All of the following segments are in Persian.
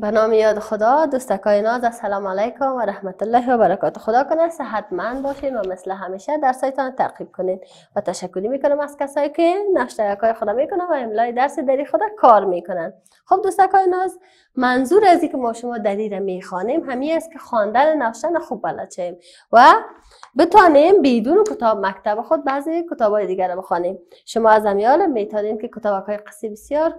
به نام یاد خدا دوستکای ناز السلام علیکم و رحمت الله و برکات خدا کنه صحتمند باشین و مثل همیشه درسایتان ترقیب کنین و تشکری میکنم از کسایی که نشترک های خدا میکنن و املای درس دری خدا کار میکنن خب دوستکای ناز منظور از که ما شما دری میخوانیم همین است که خواندن نوشتن خوب بلد شیم و بتانیم بدون کتاب مکتب خود بعضی کتاب های دیگر رو بخوانیم شما از امیال میتانیم که کتاب های بسیار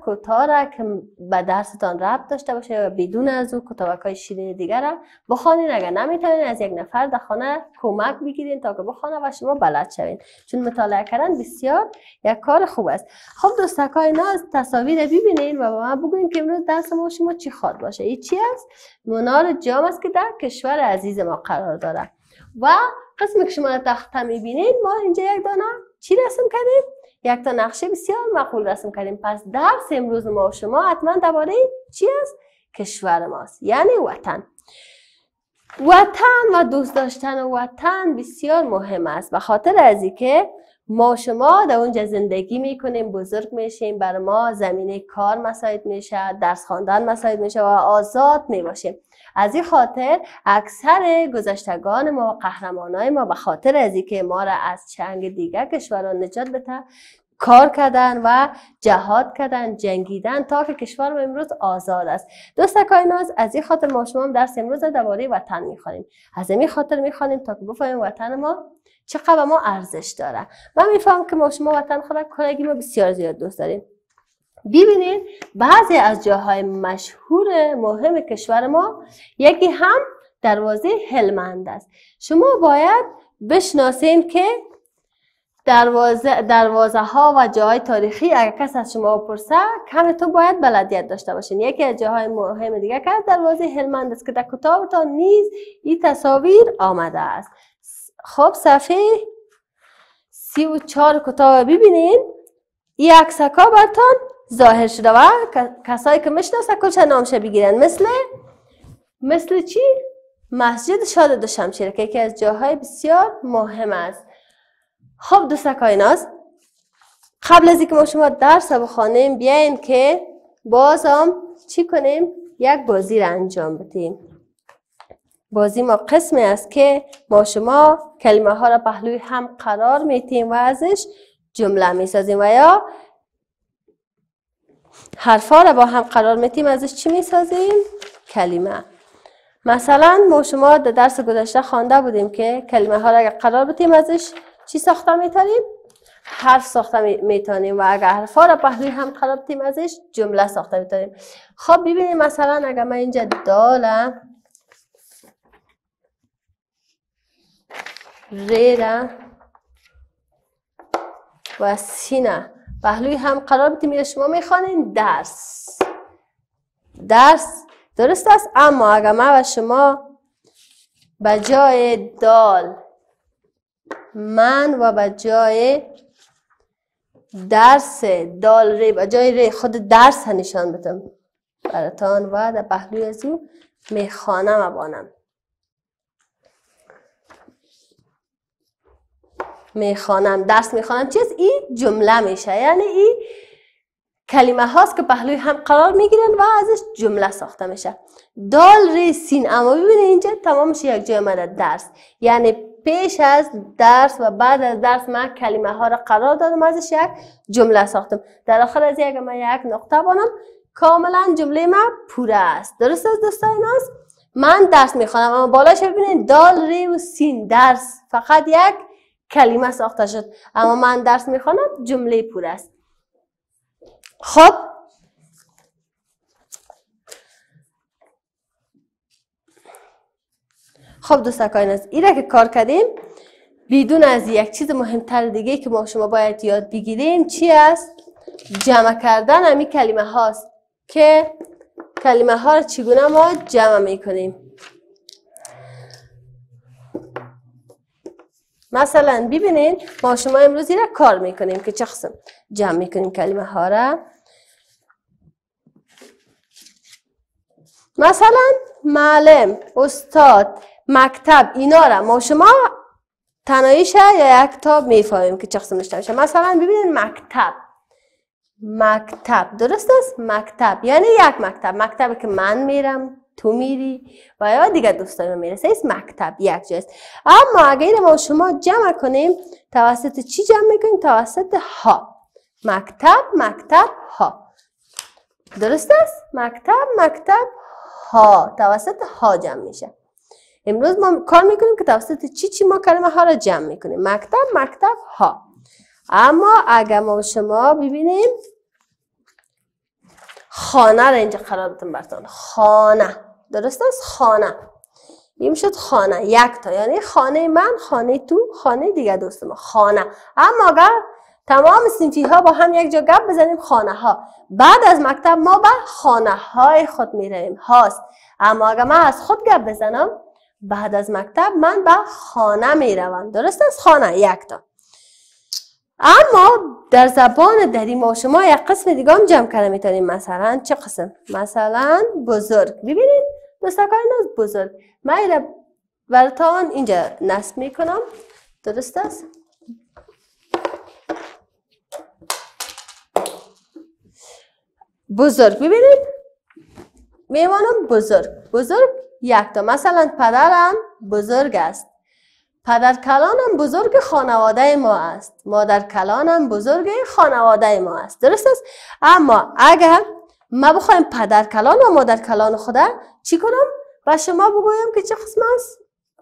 که به درستان ربط داشته باشه بدون از او کتابک های شیرین دیگر را بخوانین اگر نمیتونین از یک نفر در خانه کمک بگیرین تا که بخوانه و شما بلد شوین چون مطالعه کردن بسیار یک کار خوب است خب دوستک ناز تصاویر ببینین و با من بگوین که امروز درس ما شما چی خواد باشه این چی است منار جام است که در کشور عزیز ما قرار داره و قسمی که شما تخته میبینید ما اینجا یک دانه چی رسم کردیم یک تا نقشه بسیار مقبول رسم کردیم پس درس امروز ما و شما حتما درباره چی است کشور ماست یعنی وطن وطن و دوست داشتن وطن بسیار مهم است و خاطر از که ما شما در اونجا زندگی میکنیم بزرگ میشیم بر ما زمینه کار مساعد میشه درس خواندن مساعد میشه و آزاد میباشیم از این خاطر اکثر گذشتگان ما و قهرمانای ما به خاطر از که ما را از چنگ دیگر کشوران نجات بده کار کردن و جهاد کردن جنگیدن تا که کشور ما امروز آزاد است دوست کایناز از این خاطر ما شما درس امروز درباره وطن میخوانیم از این خاطر میخوانیم تا که بفهمیم وطن ما چقدر ما ارزش داره من میفهمم که ما شما وطن خود کارگی ما بسیار زیاد دوست داریم ببینید بعضی از جاهای مشهور مهم کشور ما یکی هم دروازه هلمند است شما باید بشناسین که دروازه, دروازه ها و جاهای تاریخی اگر کس از شما پرسه کم تو باید بلدیت داشته باشین یکی از جاهای مهم دیگه که از دروازه هلمند است که در کتابتان نیز این تصاویر آمده است خب صفحه سی و چهار کتاب ببینین این اکسکا برتان ظاهر شده و کسایی که میشناسه کلش نامشه بگیرن مثل مثل چی؟ مسجد شاد شمشیر که یکی از جاهای بسیار مهم است خب دوستکای ناز قبل از اینکه ما شما درس بخوانیم بیاین که باز هم چی کنیم یک بازی را انجام بدیم بازی ما قسمی است که ما شما کلمه ها را پهلوی هم قرار میتیم و ازش جمله میسازیم و یا ها را با هم قرار میتیم ازش چی میسازیم کلمه مثلا ما شما در درس گذشته خوانده بودیم که کلمه ها را قرار بتیم ازش چی ساخته میتونیم؟ حرف ساخته میتونیم و اگر حرفا را پهلوی هم قرار ازش جمله ساخته میتونیم خب ببینیم مثلا اگر من اینجا داله ریره و سینه پهلوی هم قرار بدیم شما میخوانیم درس درس درست است اما اگر من و شما به جای دال من و به جای درس دال ری به جای ری خود درس نشان بدم براتان و در پهلوی از او میخوانم و بانم میخوانم درس میخوانم چیز این جمله میشه یعنی این کلمه هاست که پهلوی هم قرار گیرن و ازش جمله ساخته میشه دال ری سین اما ببینید اینجا تمامش یک جای آمده درس یعنی پیش از درس و بعد از درس من کلمه ها را قرار دادم ازش یک جمله ساختم در آخر از اگر من یک نقطه بانم کاملا جمله من پوره است درست است دوستان من درس میخوانم اما بالاش ببینید دال ری و سین درس فقط یک کلمه ساخته شد اما من درس میخوانم جمله پوره است خب خب دوستکان از ایره که کار کردیم بدون از یک چیز مهمتر دیگه که ما شما باید یاد بگیریم چی است جمع کردن همی کلمه هاست که کلمه ها رو چگونه ما جمع میکنیم مثلا ببینید ما شما امروز را کار میکنیم که چه خصم جمع میکنیم کلمه ها را مثلا معلم استاد مکتب اینا را ما شما تنایشه یا یک تا میفهمیم که چقدر قسم میشه مثلا ببینید مکتب مکتب درست است مکتب یعنی یک مکتب مکتب که من میرم تو میری و یا دیگه دوستان میرسه ایست مکتب یک جاست اما اگر ما شما جمع کنیم توسط چی جمع میکنیم توسط ها مکتب مکتب ها درست است مکتب مکتب ها توسط ها جمع میشه امروز ما کار میکنیم که توسط چی چی ما کلمه ها را جمع میکنیم مکتب مکتب ها اما اگر ما شما ببینیم خانه را اینجا قرار بدم برتون خانه درست است خانه این شد خانه یک تا یعنی خانه من خانه تو خانه دیگه دوست ما خانه اما اگر تمام سینفی ها با هم یک جا گپ بزنیم خانه ها بعد از مکتب ما به خانه های خود میریم. رویم هاست اما اگر من از خود گپ بزنم بعد از مکتب من به خانه می درست است خانه یک تا اما در زبان دری ما شما یک قسم دیگه هم جمع کرده میتونیم مثلا چه قسم مثلا بزرگ ببینید دوستکان از بزرگ من ایره اینجا نصب میکنم درست است بزرگ ببینید میمانم بزرگ بزرگ یک تا مثلا پدرم بزرگ است پدر کلانم بزرگ خانواده ما است مادر کلانم بزرگ خانواده ما است درست است اما اگر ما بخوایم پدر کلان و مادر کلان خدا چی کنم؟ و شما بگویم که چه قسم است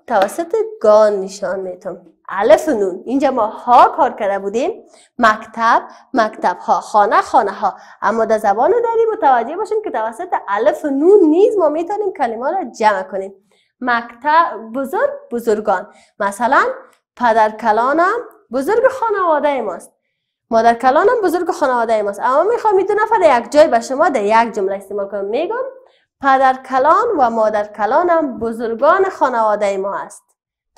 توسط گان نشان میتونم الف نون اینجا ما ها کار کرده بودیم مکتب مکتب ها خانه خانه ها اما در زبان داری متوجه باشیم که توسط الف نون نیز ما میتونیم کلمه را جمع کنیم مکتب بزرگ بزرگان مثلا پدر کلانم بزرگ خانواده ماست مادر کلانم بزرگ خانواده ماست اما میخوام می دو نفر یک جای به شما در یک جمله استعمال کنم میگم پدر کلان و مادر کلانم بزرگان خانواده ما است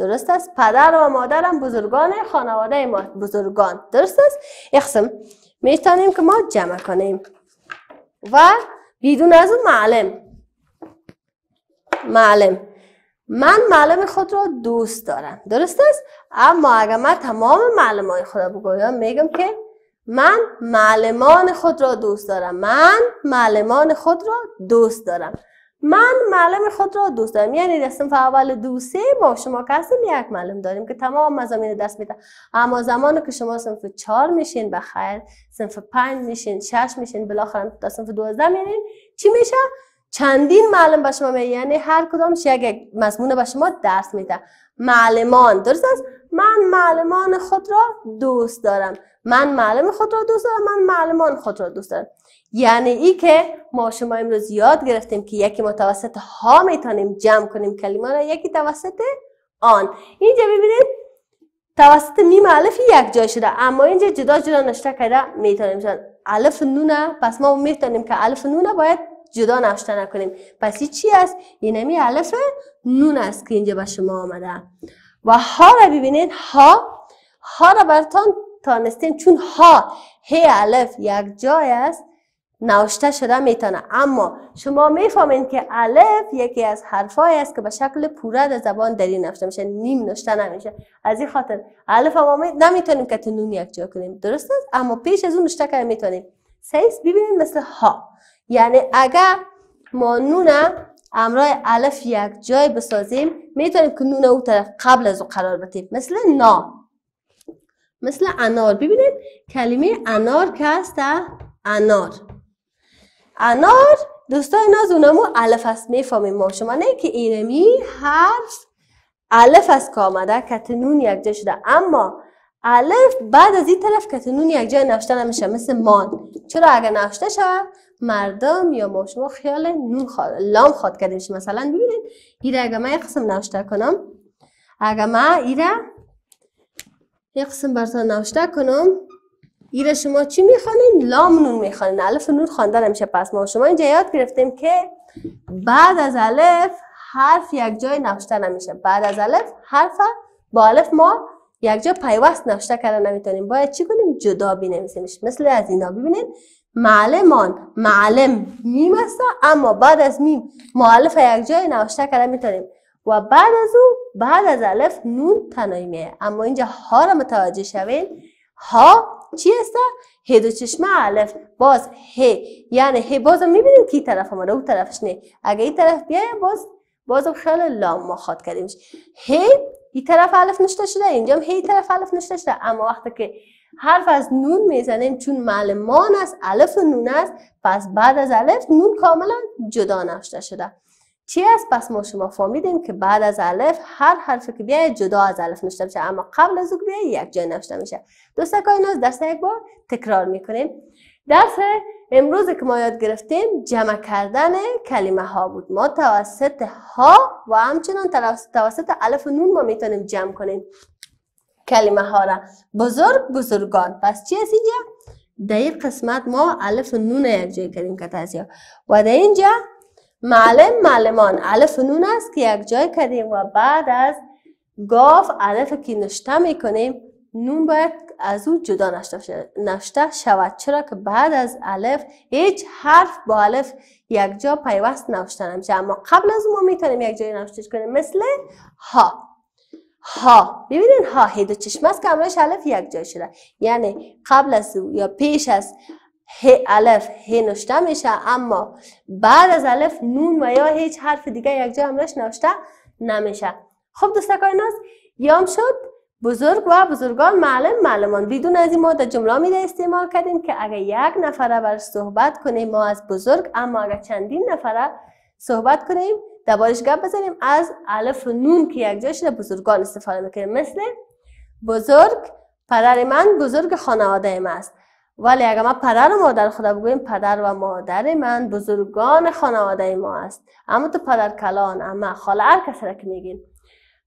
درست است پدر و مادرم بزرگان خانواده ما بزرگان درست است اقسم میتونیم که ما جمع کنیم و بدون از اون معلم معلم من معلم خود را دوست دارم درست است اما اگر من تمام معلم های خود را بگویم میگم که من معلمان خود را دوست دارم من معلمان خود را دوست دارم من معلم خود را دوست دارم یعنی دستم صنف اول سه ما شما که یک معلم داریم که تمام مزامین دست میده اما زمان که شما صنف چهار میشین بخیر سنف پنج میشین شش میشین بالاخره تا صنف دوازده میرین چی میشه چندین معلم به شما می یعنی هر کدامش یک مضمون به شما درس میده معلمان درست است من معلمان خود را دوست دارم من معلم خود را دوست دارم من معلمان خود را دوست دارم یعنی ای که ما شما امروز یاد گرفتیم که یکی متوسط ها میتونیم جمع کنیم کلمه را یکی توسط آن اینجا ببینید توسط نیم الف یک جای شده اما اینجا جدا جدا نشته کرده میتونیم شد الف نونه پس ما میتونیم که الف نونه باید جدا نشته نکنیم پس این چی است اینمی الف نون است که اینجا به شما آمده و ها را ببینید ها ها را برتان تانستین چون ها هی الف یک جای است نوشته شده میتونه اما شما میفهمین که الف یکی از حرفای است که به شکل پوره در زبان دری نوشته میشه نیم نوشته نمیشه از این خاطر الف ما نمیتونیم که تنون یک جا کنیم درست است اما پیش از اون نوشته کنیم میتونیم سیس ببینیم مثل ها یعنی اگر ما نون امرای الف یک جای بسازیم میتونیم که نون او طرف قبل از او قرار بدیم مثل مثل انار ببینید کلمه انار که هست انار انار دوستای ناز اونمو الف است میفهمیم ما شما نه که اینمی حرف الف است که آمده کتنون یک جا شده اما الف بعد از این طرف کتنون یک جای نوشته نمیشه مثل مان چرا اگر نوشته شود مردم یا ما شما خیال نون خواد لام خواد کرده مثلا ببینید ایره اگر من یک قسم نوشته کنم اگر من ایره یه قسم براتون نوشته کنم ایره شما چی میخوانین؟ لام نون میخوانین الف نون خوانده نمیشه پس ما شما اینجا یاد گرفتیم که بعد از الف حرف یک جای نوشته نمیشه بعد از الف حرف با الف ما یک جا پیوست نوشته کرده نمیتونیم باید چی کنیم جدا بنویسیمش مثل از اینا ببینین معلمان معلم میم است اما بعد از میم معلف یک جای نوشته کرده میتونیم و بعد از او بعد از الف نون تنایی میه اما اینجا ها را متوجه شوید ها چی است؟ ه دو چشمه الف باز هی یعنی ه بازم میبینید که این طرف آمده اون طرفش نه اگه این طرف بیاییم باز بازم خیلی لام ما خواد کردیم ه این طرف الف نشته شده اینجا هم هی طرف الف نشته شده اما وقتی که حرف از نون میزنیم چون معلمان است الف و نون است پس بعد از الف نون کاملا جدا نشته شده چی است پس ما شما فهمیدیم که بعد از الف هر حرف که بیاید جدا از الف نوشته میشه اما قبل از او بیاید یک جای نوشته میشه دوستکای ناز درس یک بار تکرار میکنیم درس امروز که ما یاد گرفتیم جمع کردن کلمه ها بود ما توسط ها و همچنان توسط الف و نون ما میتونیم جمع کنیم کلمه ها را بزرگ بزرگان پس چی است اینجا؟ در این قسمت ما الف و نون یک جای کردیم که و در اینجا معلم معلمان الف نون است که یک جای کردیم و بعد از گاف علف که نشته میکنیم نون باید از او جدا نشته شود چرا که بعد از علف، هیچ حرف با علف یک جا پیوست نوشته نمیشه اما قبل از ما میتونیم یک جای نوشته کنیم مثل ها ها ببینین ها هیدو چشمه چشم است که همراهش الف یک جای شده یعنی قبل از او یا پیش از ه الف ه نوشته میشه اما بعد از الف نون و یا هیچ حرف دیگه یک جا نوشته نمیشه خب دوستا ناز یام شد بزرگ و بزرگان معلم معلمان بدون از این ما در جمله میده استعمال کردیم که اگر یک نفره بر صحبت کنیم ما از بزرگ اما اگر چندین نفره صحبت کنیم دوبارهش گپ بزنیم از الف و نون که یک جا شده بزرگان استفاده میکنیم مثل بزرگ پدر من بزرگ خانواده است ولی اگر ما پدر و مادر خدا بگویم پدر و مادر من بزرگان خانواده ما است اما تو پدر کلان اما خاله هر کسی را که میگین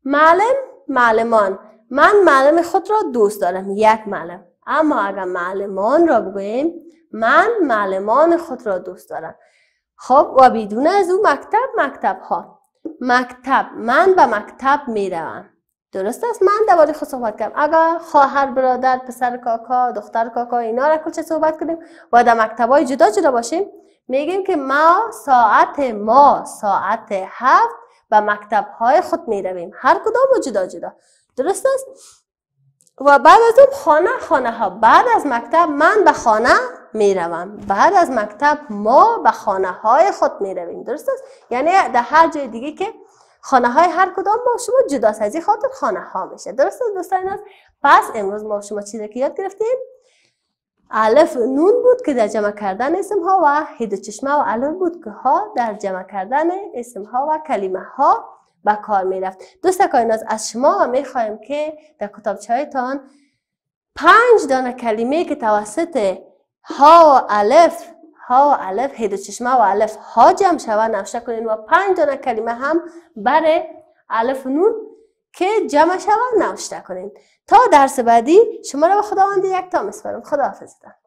معلم معلمان من معلم خود را دوست دارم یک معلم اما اگر معلمان را بگوییم من معلمان خود را دوست دارم خب و بدون از او مکتب مکتب ها مکتب من به مکتب میروم درست است من درباره خود صحبت کردم اگر خواهر برادر پسر کاکا دختر کاکا اینا را کچه صحبت کنیم و در مکتبای جدا جدا باشیم میگیم که ما ساعت ما ساعت هفت و مکتب های خود میرویم هر کدام و جدا جدا درست است و بعد از اون خانه خانه ها بعد از مکتب من به خانه میروم بعد از مکتب ما به خانه های خود میرویم درست است یعنی در هر جای دیگه که خانه های هر کدام با شما جدا سازی خاطر خانه ها میشه درست دوستان پس امروز ما شما چیزی که یاد گرفتیم الف نون بود که در جمع کردن اسم ها و هید و چشمه و الف بود که ها در جمع کردن اسم ها و کلمه ها به کار می رفت دوست کایناز از شما می خواهیم که در کتابچه هایتان پنج دانه کلمه که توسط ها و الف ها و الف هی دو چشمه و الف ها جمع شوه نوشته کنین و پنج دانه کلمه هم بر الف و نون که جمع شوه نوشته کنین تا درس بعدی شما را به خداوند یک تا مسپرم خدا